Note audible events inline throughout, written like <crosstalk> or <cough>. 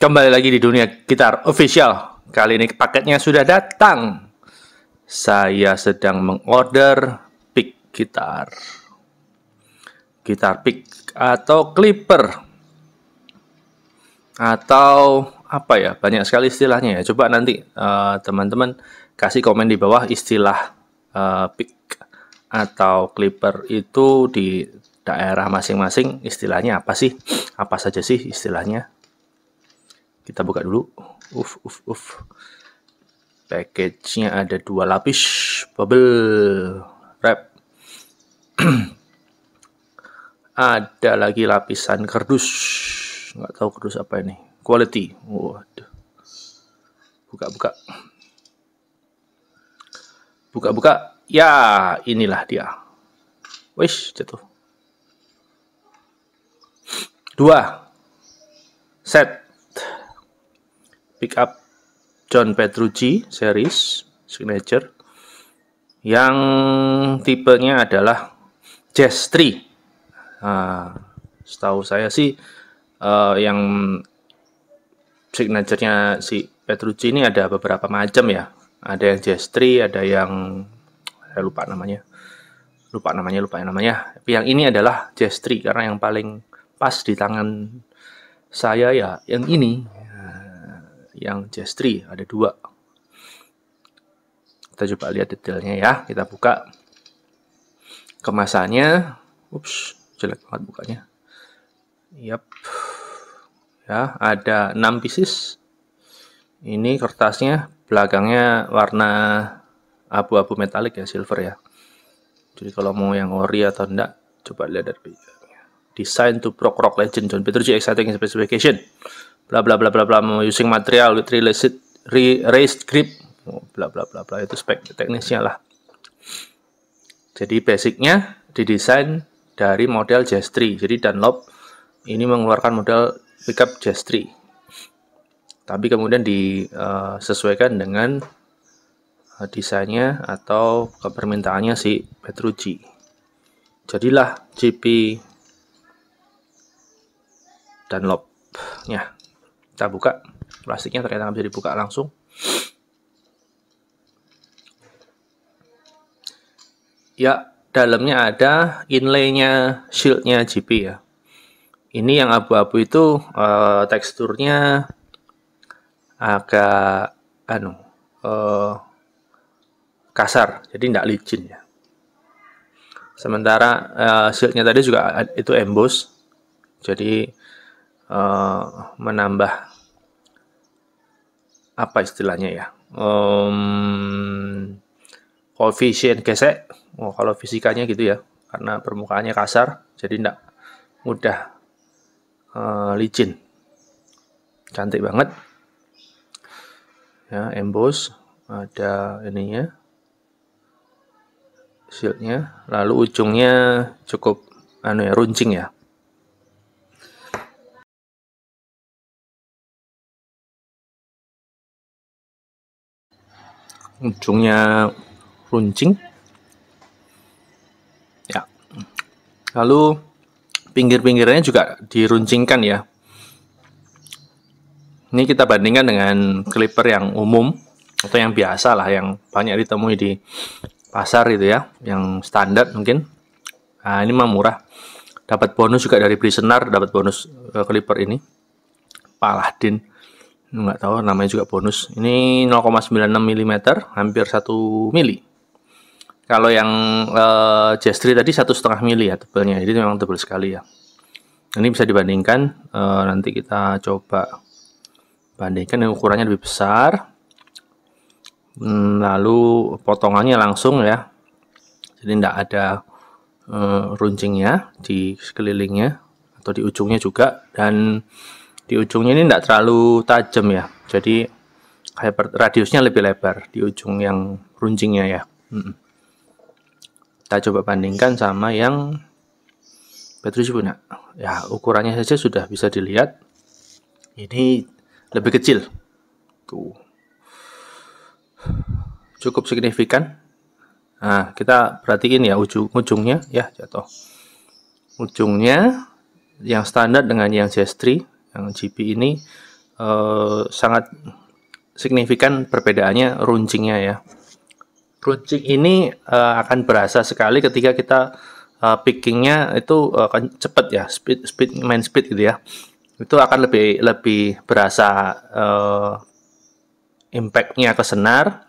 Kembali lagi di dunia gitar official. Kali ini paketnya sudah datang. Saya sedang mengorder pick gitar. Gitar pick atau clipper. Atau apa ya? Banyak sekali istilahnya ya. Coba nanti eh, teman-teman uh, kasih komen di bawah istilah uh, pick atau clipper itu di daerah masing-masing istilahnya apa sih? Apa saja sih istilahnya? Kita buka dulu. Uf, uf, uf. Package-nya ada dua lapis bubble wrap. <clears throat> ada lagi lapisan kardus. Nggak tahu kardus apa ini. Quality. Waduh. Buka-buka. Buka-buka. Ya, inilah dia. wish jatuh. Dua. Set pick up John Petrucci series signature yang tipenya adalah Jazz 3. Nah, setahu saya sih uh, yang signaturenya si Petrucci ini ada beberapa macam ya. Ada yang Jazz 3, ada yang saya lupa namanya. Lupa namanya, lupa namanya. Tapi yang ini adalah Jazz 3 karena yang paling pas di tangan saya ya yang ini yang Jastri, ada dua. Kita coba lihat detailnya ya, kita buka kemasannya. Ups, jelek banget bukanya. Yap. Ya, ada 6 pieces. Ini kertasnya, belakangnya warna abu-abu metalik ya, silver ya. Jadi kalau mau yang ori atau enggak, coba lihat dari Design to Proc Rock Legend John Petrucci Exciting Specification bla bla bla bla bla using material with related raised grip oh, bla bla bla bla itu spek teknisnya lah jadi basicnya didesain dari model Jazz3 jadi Dunlop ini mengeluarkan model pickup Jazz3 tapi kemudian disesuaikan eh, dengan eh, desainnya atau permintaannya si Petrucci jadilah GP Dunlop ya kita buka plastiknya ternyata nggak bisa dibuka langsung ya dalamnya ada inlaynya shieldnya GP ya ini yang abu-abu itu e, teksturnya agak anu e, kasar jadi tidak licin ya sementara e, shieldnya tadi juga itu emboss jadi uh, menambah apa istilahnya ya um, koefisien gesek oh, kalau fisikanya gitu ya karena permukaannya kasar jadi tidak mudah uh, licin cantik banget ya emboss ada ininya shieldnya lalu ujungnya cukup anu ya runcing ya ujungnya runcing ya lalu pinggir pinggirnya juga diruncingkan ya ini kita bandingkan dengan clipper yang umum atau yang biasa lah yang banyak ditemui di pasar gitu ya yang standar mungkin nah, ini mah murah dapat bonus juga dari beli senar dapat bonus eh, clipper ini paladin nggak tahu namanya juga bonus ini 0,96 mm hampir 1 mili kalau yang uh, eh, Jestri tadi satu setengah mili ya tebalnya jadi memang tebal sekali ya ini bisa dibandingkan uh, nanti kita coba bandingkan yang ukurannya lebih besar hmm, lalu potongannya langsung ya jadi tidak ada uh, runcingnya di sekelilingnya atau di ujungnya juga dan di ujungnya ini tidak terlalu tajam ya jadi kayak radiusnya lebih lebar di ujung yang runcingnya ya hmm. kita coba bandingkan sama yang Petrus punya ya ukurannya saja sudah bisa dilihat ini lebih kecil tuh cukup signifikan nah kita perhatiin ya ujung ujungnya ya jatuh ujungnya yang standar dengan yang gestri yang GP ini eh, sangat signifikan perbedaannya runcingnya ya runcing ini eh, akan berasa sekali ketika kita eh, pickingnya itu akan cepat ya speed speed main speed gitu ya itu akan lebih lebih berasa uh, impactnya ke senar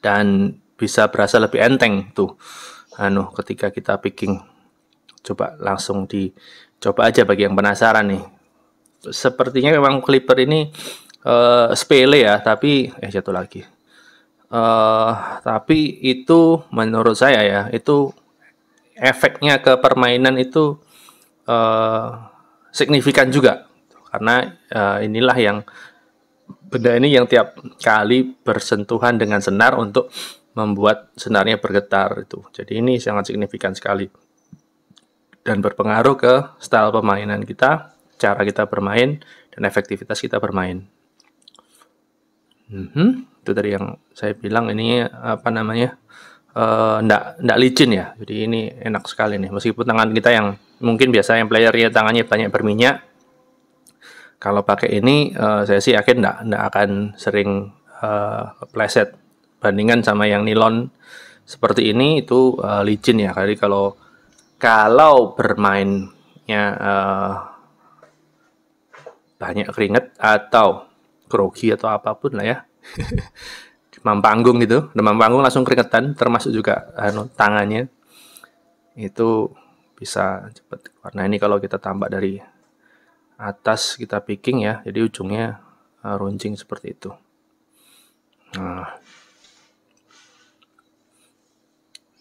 dan bisa berasa lebih enteng tuh anu ketika kita picking coba langsung dicoba aja bagi yang penasaran nih sepertinya memang Clipper ini uh, sepele ya, tapi eh jatuh lagi. Uh, tapi itu menurut saya ya, itu efeknya ke permainan itu uh, signifikan juga karena uh, inilah yang benda ini yang tiap kali bersentuhan dengan senar untuk membuat senarnya bergetar itu. Jadi ini sangat signifikan sekali dan berpengaruh ke style permainan kita cara kita bermain dan efektivitas kita bermain. Mm-hmm. Itu tadi yang saya bilang ini apa namanya uh, ndak licin ya. Jadi ini enak sekali nih. Meskipun tangan kita yang mungkin biasa yang playernya tangannya banyak berminyak, kalau pakai ini uh, saya sih yakin ndak ndak akan sering uh, eh, pleset. Bandingan sama yang nilon seperti ini itu uh, licin ya. Jadi kalau kalau bermainnya uh, banyak keringet atau grogi atau apapun lah ya <laughs> demam panggung gitu demam panggung langsung keringetan termasuk juga anu, tangannya itu bisa cepat karena ini kalau kita tambah dari atas kita picking ya jadi ujungnya eh, runcing seperti itu nah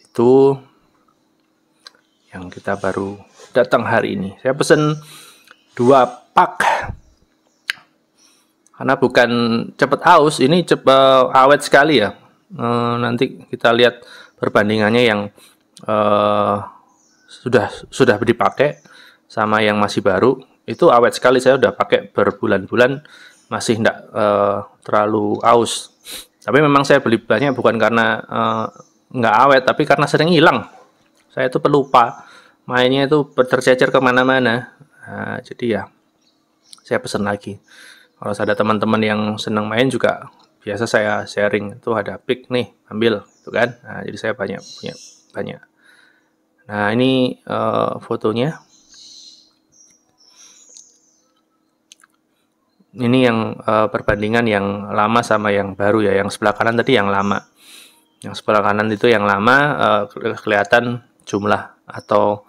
itu yang kita baru datang hari ini. Saya pesen dua pak karena bukan cepat aus ini cepat eh, awet sekali ya e, nanti kita lihat perbandingannya yang e, sudah sudah dipakai sama yang masih baru itu awet sekali saya sudah pakai berbulan-bulan masih tidak e, terlalu aus tapi memang saya beli banyak bukan karena e, nggak awet tapi karena sering hilang saya itu pelupa mainnya itu tercecer kemana-mana nah, jadi ya saya pesan lagi kalau ada teman-teman yang senang main juga biasa saya sharing itu ada pick nih ambil gitu kan. Nah, jadi saya banyak punya banyak. Nah, ini uh, fotonya. Ini yang uh, perbandingan yang lama sama yang baru ya. Yang sebelah kanan tadi yang lama. Yang sebelah kanan itu yang lama uh, kelihatan jumlah atau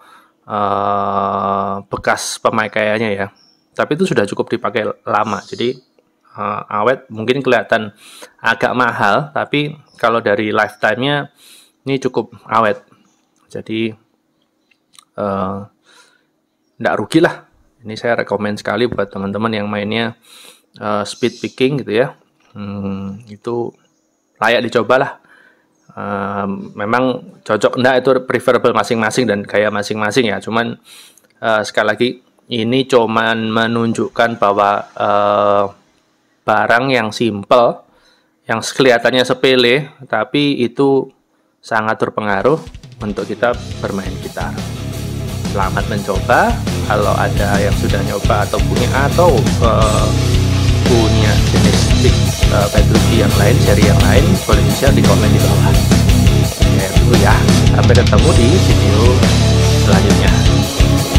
uh, bekas pemakaiannya ya tapi itu sudah cukup dipakai lama. Jadi uh, awet mungkin kelihatan agak mahal, tapi kalau dari lifetime-nya ini cukup awet. Jadi tidak eh, uh, rugi lah. Ini saya rekomend sekali buat teman-teman yang mainnya uh, speed picking gitu ya. Hmm, itu layak dicobalah. Uh, memang cocok enggak itu preferable masing-masing dan gaya masing-masing ya. Cuman uh, sekali lagi ini cuman menunjukkan bahwa uh, barang yang simple, yang kelihatannya sepele, tapi itu sangat berpengaruh untuk kita bermain gitar. Selamat mencoba. Kalau ada yang sudah nyoba atau punya atau uh, punya jenis pick uh, eh, yang lain, seri yang lain, boleh share di komen di bawah. Ya, itu ya. Sampai ketemu di video selanjutnya.